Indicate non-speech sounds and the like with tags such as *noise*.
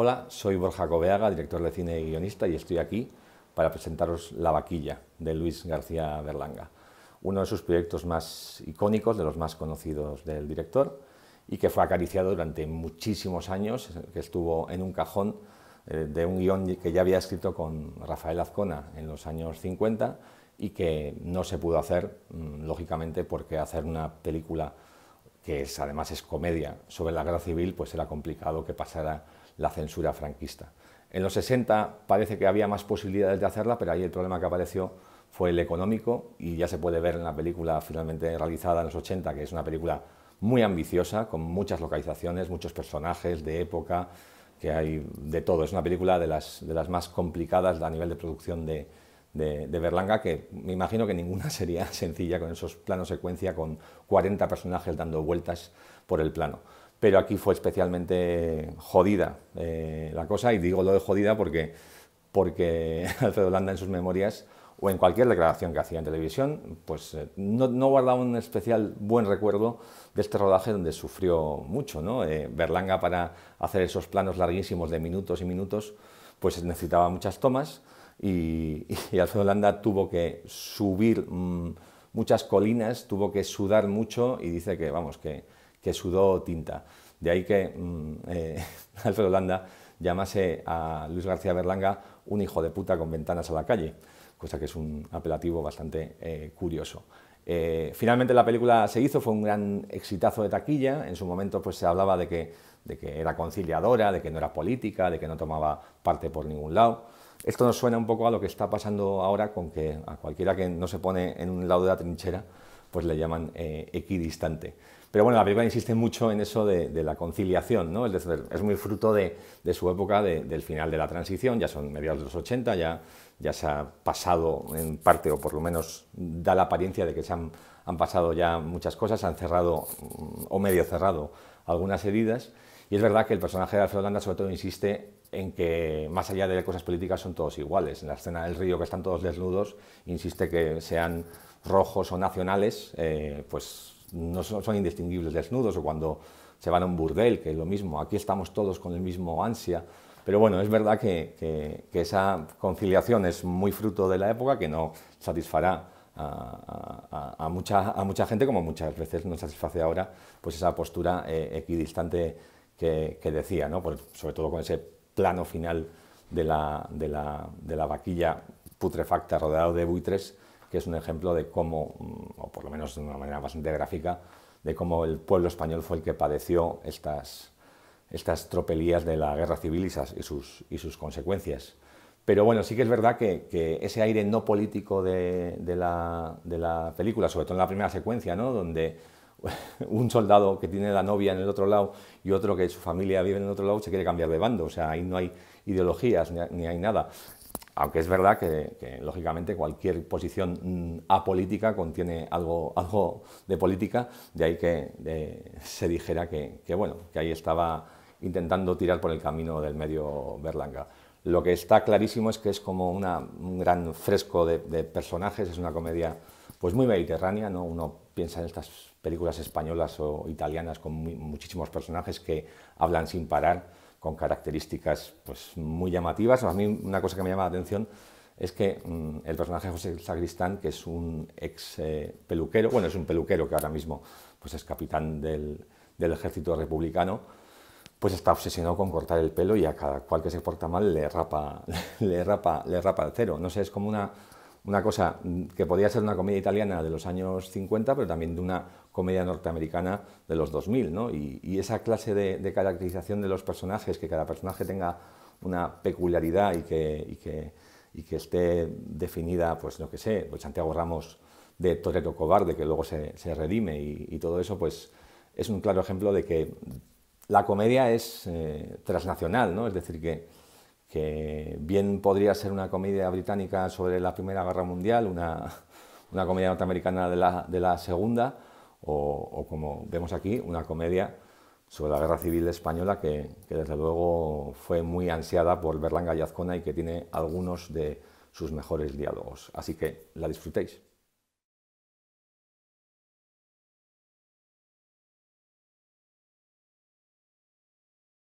Hola, soy Borja Coveaga, director de cine y guionista, y estoy aquí para presentaros La Vaquilla, de Luis García Berlanga, uno de sus proyectos más icónicos, de los más conocidos del director, y que fue acariciado durante muchísimos años, que estuvo en un cajón eh, de un guión que ya había escrito con Rafael Azcona en los años 50 y que no se pudo hacer, mm, lógicamente, porque hacer una película que además es comedia sobre la guerra civil, pues era complicado que pasara la censura franquista. En los 60 parece que había más posibilidades de hacerla, pero ahí el problema que apareció fue el económico y ya se puede ver en la película finalmente realizada en los 80, que es una película muy ambiciosa, con muchas localizaciones, muchos personajes de época, que hay de todo. Es una película de las, más complicadas a nivel de producción de, de, Berlanga, que me imagino que ninguna *laughs* sería sencilla con esos planos secuencia, con 40 personajes dando vueltas por el plano pero aquí fue especialmente jodida eh, la cosa, y digo lo de jodida porque, porque *laughs* Alfredo Landa en sus memorias o en cualquier declaración que hacía en televisión, pues eh, no, no, guardaba un especial buen recuerdo de este rodaje donde sufrió mucho. ¿no? Eh, Berlanga para hacer esos planos larguísimos de minutos y minutos, pues necesitaba muchas tomas y, *laughs* Alfredo Landa tuvo que subir mm, muchas colinas, tuvo que sudar mucho y dice que, vamos, que sudó tinta. De ahí que mm, eh, *laughs* Alfredo Landa llamase a Luis García Berlanga un hijo de puta con ventanas a la calle, cosa que es un apelativo bastante eh, curioso. Eh, finalmente la película se hizo, fue un gran exitazo de taquilla, en su momento pues se hablaba de que, de que era conciliadora, de que no era política, de que no tomaba parte por ningún lado. Esto nos suena un poco a lo que está pasando ahora con que a cualquiera que no se pone en un lado de la trinchera pues le llaman eh, equidistante. Pero bueno, la película insiste mucho en eso de, la conciliación, ¿no? Es es muy fruto de, su época, del final de la transición, ya son mediados de los 80, ya, ya se ha pasado en parte, o por lo menos da la apariencia de que se han, pasado ya muchas cosas, han cerrado mm, o medio cerrado algunas heridas. Y es verdad que el personaje de Alfredo Landa sobre todo insiste en que más allá de las cosas políticas son todos iguales. En la escena del río que están todos desnudos, insiste que sean han rojos o nacionales, eh, pues no son, indistinguibles desnudos, o cuando se van a un burdel, que es lo mismo, aquí estamos todos con el mismo ansia, pero bueno, es verdad que, esa conciliación es muy fruto de la época, que no satisfará a, mucha, gente, como muchas veces nos satisface ahora, pues esa postura eh, equidistante que, que, decía, sobre todo con ese plano final de la, de la vaquilla putrefacta rodeado de buitres, que es un ejemplo de cómo, mm, o por lo menos de una manera bastante gráfica, de cómo el pueblo español fue el que padeció estas, estas tropelías de la guerra civil y sus, y sus consecuencias. Pero bueno, sí que es verdad que, ese aire no político de, la, de, la, película, sobre todo en la primera secuencia, ¿no? donde *laughs* un soldado que tiene la novia en el otro lado y otro que su familia vive en el otro lado se quiere cambiar de bando, o sea, ahí no hay ideologías ni, hay nada. Aunque es verdad que, lógicamente, cualquier posición mm, apolítica contiene algo, *laughs* algo de política, de ahí que se dijera que, que, bueno, que ahí estaba intentando tirar por el camino del medio Berlanga. Lo que está clarísimo es que es como un gran fresco de, personajes, es una comedia pues muy mediterránea, uno piensa en estas películas españolas o italianas con muchísimos personajes que hablan sin parar, con características pues, muy llamativas. A mí una cosa que me llama la atención es que mm, el personaje José Sagristán, que es un ex eh, peluquero, bueno, es un peluquero que ahora mismo pues, es capitán del, ejército republicano, pues está obsesionado con cortar el pelo y a cada cual que se porta mal le rapa, *laughs* le rapa, le rapa el cero. No sé, es como una, una cosa que podría ser una comedia italiana de los años 50, pero también de una comedia norteamericana de los 2000, ¿no? Y, esa clase de, caracterización de los personajes, que cada personaje tenga una peculiaridad y que, y que, y que esté definida, pues no que sé, pues Santiago Ramos de Torero Cobarde, que luego se, se redime y, todo eso, pues es un claro ejemplo de que la comedia es eh, transnacional, ¿no? Es decir, que que bien podría ser una comedia británica sobre la Primera Guerra Mundial, una, comedia norteamericana de la, de Segunda, o, como vemos aquí, una comedia sobre la Guerra Civil Española que, desde luego fue muy ansiada por Berlanga Gallazcona y que tiene algunos de sus mejores diálogos. Así que la disfrutéis.